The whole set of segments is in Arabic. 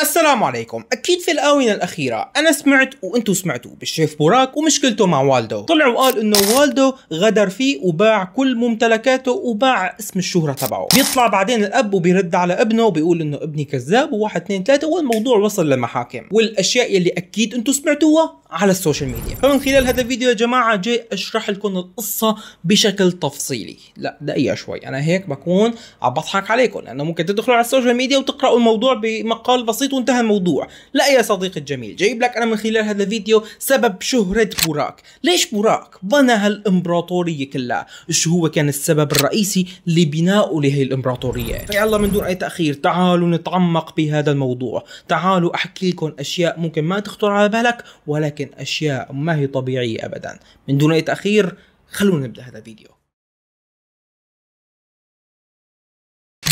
a السلام عليكم اكيد في الاونه الاخيره انا سمعت وانتم سمعتوا بالشيف بوراك ومشكلته مع والده طلع وقال انه والده غدر فيه وباع كل ممتلكاته وباع اسم الشهره تبعه بيطلع بعدين الاب وبيرد على ابنه وبيقول انه ابني كذاب وواحد اثنين ثلاثه والموضوع وصل للمحاكم والاشياء يلي اكيد انتم سمعتوها على السوشيال ميديا فمن خلال هذا الفيديو يا جماعه جاي اشرح لكم القصه بشكل تفصيلي لا دقيقه شوي انا هيك بكون عم بضحك عليكم لانه ممكن تدخلوا على السوشيال ميديا وتقراوا الموضوع بمقال بسيط وانت وانتهى الموضوع لا يا صديقي الجميل جايب لك انا من خلال هذا الفيديو سبب شهرة بوراك ليش بوراك بنى هالامبراطورية كلها ايش هو كان السبب الرئيسي لبناء لهي الامبراطورية يلا من دون اي تأخير تعالوا نتعمق بهذا الموضوع تعالوا احكي لكم اشياء ممكن ما تخطر على بالك ولكن اشياء ما هي طبيعية ابدا من دون اي تأخير خلونا نبدأ هذا الفيديو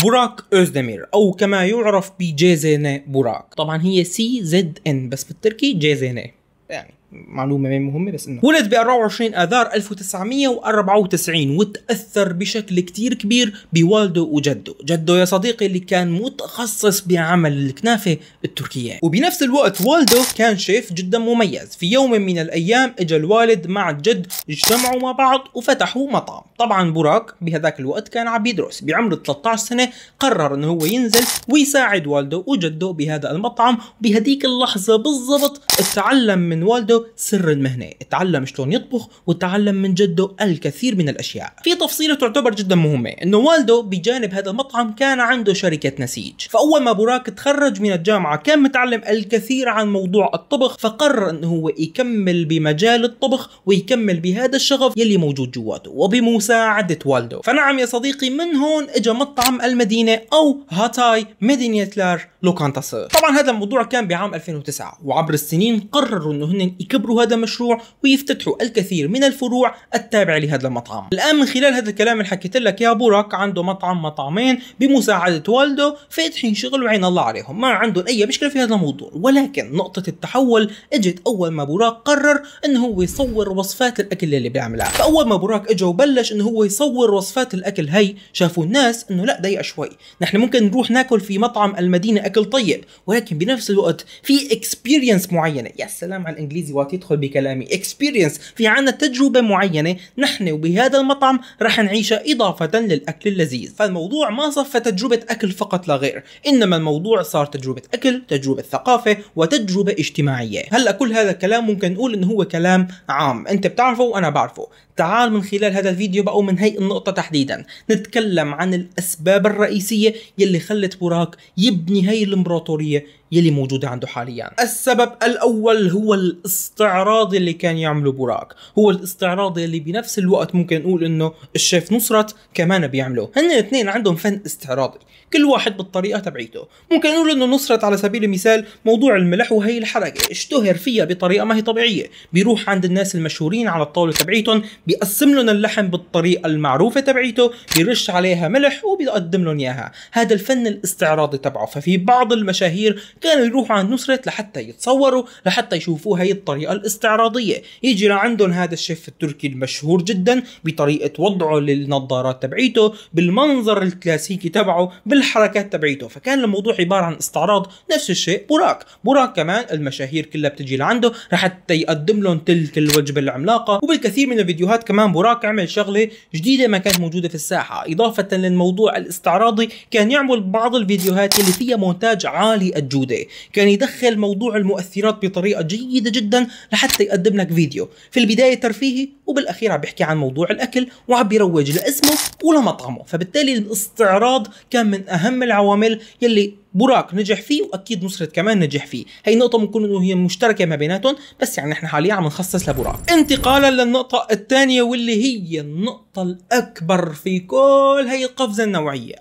براك أوزدمير أو كما يعرف بجيزيني براك طبعا هي سي زد إن بس بالتركي جيزيني يعني معلومه ما مهمه بس انه ولد ب 24 اذار 1994 وتاثر بشكل كتير كبير بوالده وجده، جده يا صديقي اللي كان متخصص بعمل الكنافه التركيه، وبنفس الوقت والده كان شيف جدا مميز، في يوم من الايام اجى الوالد مع الجد اجتمعوا مع بعض وفتحوا مطعم، طبعا براك بهذاك الوقت كان عم يدرس، بعمر 13 سنه قرر انه هو ينزل ويساعد والده وجده بهذا المطعم، بهديك اللحظه بالضبط تعلم من والده سر المهنة تعلم شلون يطبخ وتعلم من جده الكثير من الأشياء في تفصيلة تعتبر جدا مهمة أنه والده بجانب هذا المطعم كان عنده شركة نسيج فأول ما براك تخرج من الجامعة كان متعلم الكثير عن موضوع الطبخ فقرر أنه هو يكمل بمجال الطبخ ويكمل بهذا الشغف يلي موجود جواته وبمساعدة والده فنعم يا صديقي من هون اجى مطعم المدينة أو هاتاي مدينة لار لوكانتاسر طبعا هذا الموضوع كان بعام 2009 وعبر السنين قرروا أنه هن يكبروا هذا المشروع ويفتتحوا الكثير من الفروع التابعة لهذا المطعم الآن من خلال هذا الكلام اللي حكيت لك يا بوراك عنده مطعم مطعمين بمساعدة والده فاتحين شغل وعين الله عليهم ما عندهم أي مشكلة في هذا الموضوع ولكن نقطة التحول اجت أول ما بوراك قرر أنه هو يصور وصفات الأكل اللي بيعملها فأول ما بوراك اجى وبلش أنه هو يصور وصفات الأكل هي شافوا الناس أنه لا ضيق شوي نحن ممكن نروح ناكل في مطعم المدينة أكل طيب ولكن بنفس الوقت في اكسبيرينس معينة يا سلام على الإنجليزي يدخل بكلامي اكسبيرينس في عنا تجربة معينة نحن وبهذا المطعم رح نعيشها إضافة للأكل اللذيذ فالموضوع ما صفى تجربة أكل فقط لا غير إنما الموضوع صار تجربة أكل تجربة ثقافة وتجربة اجتماعية هلأ كل هذا الكلام ممكن نقول إنه هو كلام عام أنت بتعرفه وأنا بعرفه تعال من خلال هذا الفيديو بقى ومن هي النقطة تحديدا نتكلم عن الأسباب الرئيسية يلي خلت براك يبني هي الإمبراطورية يلي موجودة عنده حاليا السبب الأول هو الاستعراض اللي كان يعمله براك هو الاستعراض اللي بنفس الوقت ممكن نقول انه الشيف نصرت كمان بيعمله هن الاثنين عندهم فن استعراضي كل واحد بالطريقة تبعيته ممكن نقول انه نصرت على سبيل المثال موضوع الملح وهي الحركة اشتهر فيها بطريقة ما هي طبيعية بيروح عند الناس المشهورين على الطاولة تبعيتهم بيقسم لهم اللحم بالطريقة المعروفة تبعيته بيرش عليها ملح وبيقدم لهم اياها هذا الفن الاستعراضي تبعه ففي بعض المشاهير كانوا يروحوا عند نصرة لحتى يتصوروا لحتى يشوفوا هي الطريقة الاستعراضية يجي لعندهم هذا الشيف التركي المشهور جدا بطريقة وضعه للنظارات تبعيته بالمنظر الكلاسيكي تبعه بالحركات تبعيته فكان الموضوع عبارة عن استعراض نفس الشيء بوراك بوراك كمان المشاهير كلها بتجي لعنده لحتى يقدم لهم تلك الوجبة العملاقة وبالكثير من الفيديوهات كمان بوراك عمل شغلة جديدة ما كانت موجودة في الساحة إضافة للموضوع الاستعراضي كان يعمل بعض الفيديوهات اللي فيها مونتاج عالي الجودة موجوده كان يدخل موضوع المؤثرات بطريقه جيده جدا لحتى يقدم لك فيديو في البدايه ترفيهي وبالاخير عم بيحكي عن موضوع الاكل وعم بيروج لاسمه ولمطعمه فبالتالي الاستعراض كان من اهم العوامل يلي بوراك نجح فيه واكيد نصرت كمان نجح فيه هي النقطة ممكن انه هي مشتركة ما بيناتهم بس يعني نحن حاليا عم نخصص لبوراك. انتقالا للنقطة الثانية واللي هي النقطة الاكبر في كل هي القفزة النوعية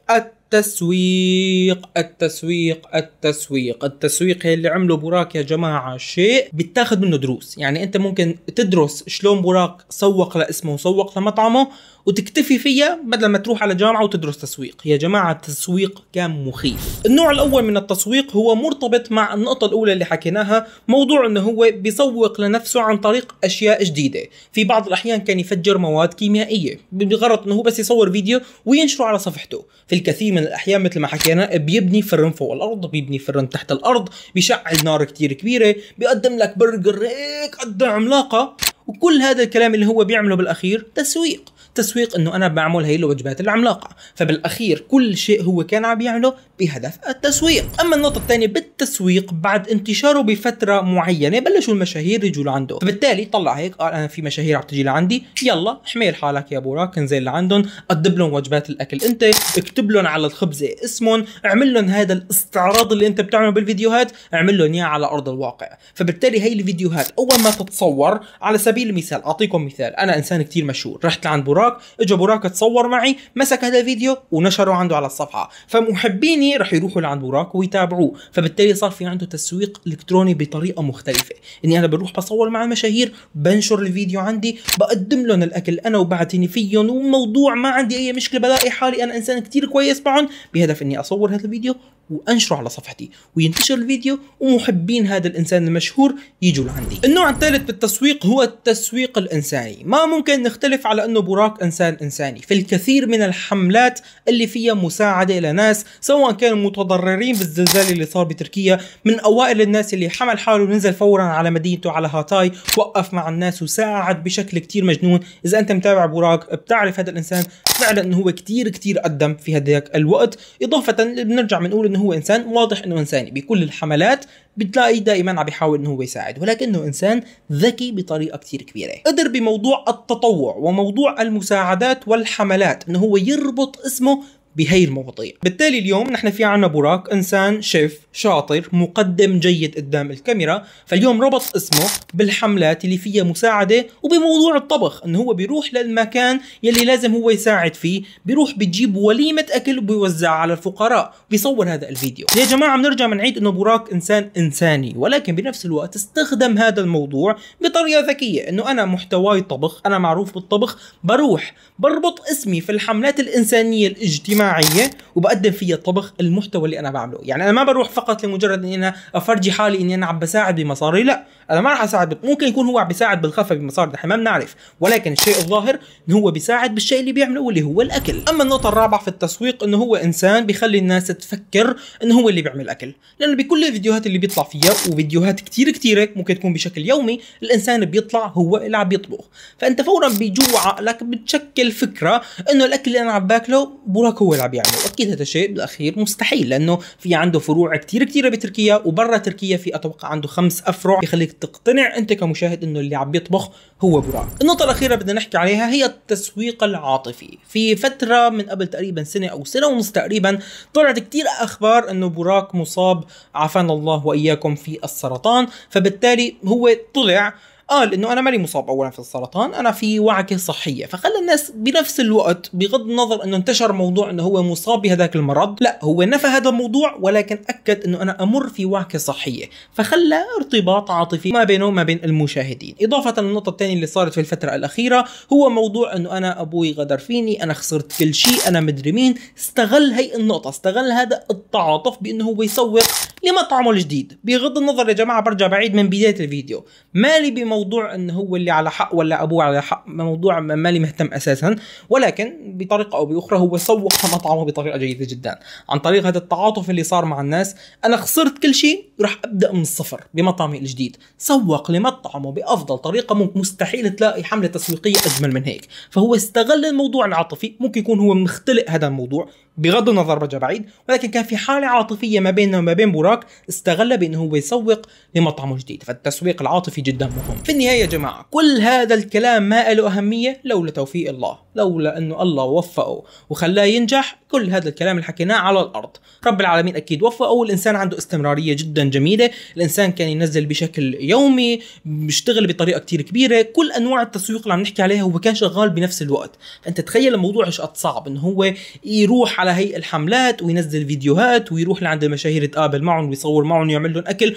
التسويق التسويق التسويق التسويق هي اللي عمله بوراك يا جماعة شيء بتاخد منه دروس يعني انت ممكن تدرس شلون بوراك سوق لاسمه وسوق لمطعمه وتكتفي فيها بدل ما تروح على جامعة وتدرس تسويق يا جماعة التسويق كان مخيف النوع الأول من التسويق هو مرتبط مع النقطة الأولى اللي حكيناها موضوع أنه هو بيسوق لنفسه عن طريق أشياء جديدة في بعض الأحيان كان يفجر مواد كيميائية بغرض أنه هو بس يصور فيديو وينشره على صفحته في الكثير من الاحيان مثل ما حكينا بيبني فرن فوق الارض بيبني فرن تحت الارض بيشعل نار كتير كبيره بيقدم لك برجر هيك قد عملاقه وكل هذا الكلام اللي هو بيعمله بالاخير تسويق تسويق انه انا بعمل هي الوجبات العملاقه فبالاخير كل شيء هو كان عم يعمله بهدف التسويق اما النقطه الثانيه بالتسويق بعد انتشاره بفتره معينه بلشوا المشاهير يجوا لعنده فبالتالي طلع هيك قال آه، انا في مشاهير عم تجي لعندي يلا حميل حالك يا ابو راك انزل لعندهم قدم لهم وجبات الاكل انت اكتب لهم على الخبزه اسمهم اعمل لهم هذا الاستعراض اللي انت بتعمله بالفيديوهات اعمل لهم اياه على ارض الواقع فبالتالي هي الفيديوهات اول ما تتصور على سبيل سبيل المثال اعطيكم مثال انا انسان كتير مشهور رحت لعند براك اجى براك تصور معي مسك هذا الفيديو ونشره عنده على الصفحه فمحبيني رح يروحوا لعند براك ويتابعوه فبالتالي صار في عنده تسويق الكتروني بطريقه مختلفه اني انا بروح بصور مع المشاهير بنشر الفيديو عندي بقدم لهم الاكل انا وبعتني فيهم وموضوع ما عندي اي مشكله بلاقي حالي انا انسان كتير كويس معهم بهدف اني اصور هذا الفيديو وانشره على صفحتي وينتشر الفيديو ومحبين هذا الانسان المشهور يجوا لعندي النوع الثالث بالتسويق هو التسويق الانساني ما ممكن نختلف على انه بوراك انسان انساني في الكثير من الحملات اللي فيها مساعده لناس سواء كانوا متضررين بالزلزال اللي صار بتركيا من اوائل الناس اللي حمل حاله ونزل فورا على مدينته على هاتاي وقف مع الناس وساعد بشكل كتير مجنون اذا انت متابع بوراك بتعرف هذا الانسان فعلا انه هو كتير كتير قدم في هذاك الوقت اضافه بنرجع بنقول انه انه هو انسان واضح انه انساني بكل الحملات بتلاقي دائما عم بيحاول انه هو يساعد ولكنه انسان ذكي بطريقه كثير كبيره قدر بموضوع التطوع وموضوع المساعدات والحملات انه هو يربط اسمه بهي المواضيع بالتالي اليوم نحن في عنا بوراك انسان شيف شاطر مقدم جيد قدام الكاميرا فاليوم ربط اسمه بالحملات اللي فيها مساعده وبموضوع الطبخ انه هو بيروح للمكان يلي لازم هو يساعد فيه بيروح بتجيب وليمه اكل وبيوزعها على الفقراء بيصور هذا الفيديو يا جماعه بنرجع بنعيد انه بوراك انسان انساني ولكن بنفس الوقت استخدم هذا الموضوع بطريقه ذكيه انه انا محتواي طبخ انا معروف بالطبخ بروح بربط اسمي في الحملات الانسانيه الاجتماعيه جماعيه وبقدم فيها طبخ المحتوى اللي انا بعمله يعني انا ما بروح فقط لمجرد اني انا افرجي حالي اني انا عم بساعد بمصاري لا انا ما راح اساعد ممكن يكون هو عم بيساعد بالخفة بمصاري نحن ما بنعرف ولكن الشيء الظاهر انه هو بيساعد بالشيء اللي بيعمله واللي هو الاكل اما النقطه الرابعه في التسويق انه هو انسان بيخلي الناس تفكر انه هو اللي بيعمل اكل لانه بكل الفيديوهات اللي بيطلع فيها وفيديوهات كتير كتيره ممكن تكون بشكل يومي الانسان بيطلع هو اللي عم يطبخ فانت فورا بيجوع عقلك بتشكل فكره انه الاكل اللي انا عم باكله براك هو هو اللي عم يعمله اكيد هذا الشيء بالاخير مستحيل لانه في عنده فروع كثير كثيره بتركيا وبرا تركيا في اتوقع عنده خمس افرع بخليك تقتنع انت كمشاهد انه اللي عم بيطبخ هو براك النقطه الاخيره بدنا نحكي عليها هي التسويق العاطفي في فتره من قبل تقريبا سنه او سنه ونص تقريبا طلعت كثير اخبار انه براك مصاب عافانا الله واياكم في السرطان فبالتالي هو طلع قال آه، انه انا ماني مصاب اولا في السرطان انا في وعكه صحيه فخلى الناس بنفس الوقت بغض النظر انه انتشر موضوع انه هو مصاب بهذاك المرض لا هو نفى هذا الموضوع ولكن اكد انه انا امر في وعكه صحيه فخلى ارتباط عاطفي ما بينه وما بين المشاهدين اضافه للنقطه الثانيه اللي صارت في الفتره الاخيره هو موضوع انه انا ابوي غدر فيني انا خسرت كل شيء انا مدري مين استغل هي النقطه استغل هذا التعاطف بانه هو يسوق لمطعمه الجديد بغض النظر يا جماعه برجع بعيد من بدايه الفيديو مالي بموضوع موضوع ان هو اللي على حق ولا ابوه على حق موضوع مالي مهتم اساسا ولكن بطريقه او باخرى هو سوق مطعمه بطريقه جيده جدا عن طريق هذا التعاطف اللي صار مع الناس انا خسرت كل شيء راح ابدا من الصفر بمطعمي الجديد سوق لمطعمه بافضل طريقه مستحيل تلاقي حمله تسويقيه اجمل من هيك فهو استغل الموضوع العاطفي ممكن يكون هو مختلق هذا الموضوع بغض النظر رجع بعيد ولكن كان في حاله عاطفيه ما بيننا وما بين بوراك استغلها بانه هو يسوق لمطعمه الجديد فالتسويق العاطفي جدا مهم في النهاية يا جماعة كل هذا الكلام ما له أهمية لولا توفيق الله لولا أنه الله وفقه وخلاه ينجح كل هذا الكلام اللي حكيناه على الأرض رب العالمين أكيد وفقه والإنسان عنده استمرارية جدا جميلة الإنسان كان ينزل بشكل يومي بيشتغل بطريقة كتير كبيرة كل أنواع التسويق اللي عم نحكي عليها هو كان شغال بنفس الوقت أنت تخيل الموضوع ايش قد صعب أنه هو يروح على هي الحملات وينزل فيديوهات ويروح لعند المشاهير يتقابل معهم ويصور معهم ويعمل لهم أكل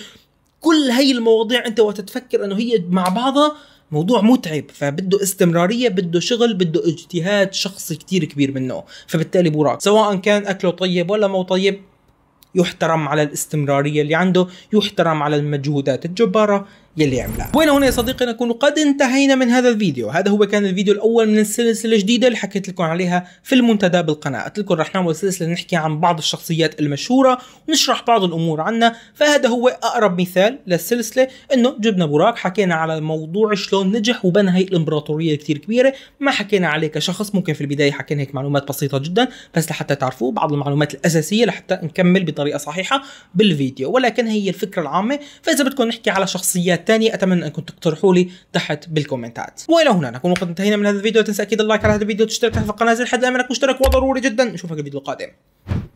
كل هاي المواضيع انت وقت تفكر انه هي مع بعضها موضوع متعب فبده استمراريه بده شغل بده اجتهاد شخصي كتير كبير منه فبالتالي بوراك سواء كان اكله طيب ولا مو طيب يحترم على الاستمرارية اللي عنده يحترم على المجهودات الجبارة يلي عملها وين هنا يا صديقي نكون قد انتهينا من هذا الفيديو هذا هو كان الفيديو الاول من السلسله الجديده اللي حكيت لكم عليها في المنتدى بالقناه قلت لكم رح نعمل سلسله نحكي عن بعض الشخصيات المشهوره ونشرح بعض الامور عنها فهذا هو اقرب مثال للسلسله انه جبنا براك حكينا على موضوع شلون نجح وبنى هي الامبراطوريه كثير كبيره ما حكينا عليه كشخص ممكن في البدايه حكينا هيك معلومات بسيطه جدا بس لحتى تعرفوا بعض المعلومات الاساسيه لحتى نكمل بطريقه صحيحه بالفيديو ولكن هي الفكره العامه فاذا بدكم نحكي على شخصيات الثاني اتمنى انكم تقترحوا لي تحت بالكومنتات والى هنا نكون قد انتهينا من هذا الفيديو لا تنسى اكيد اللايك على هذا الفيديو وتشترك في القناه زي حد الامر مشترك وضروري جدا نشوفك في الفيديو القادم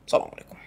سلام عليكم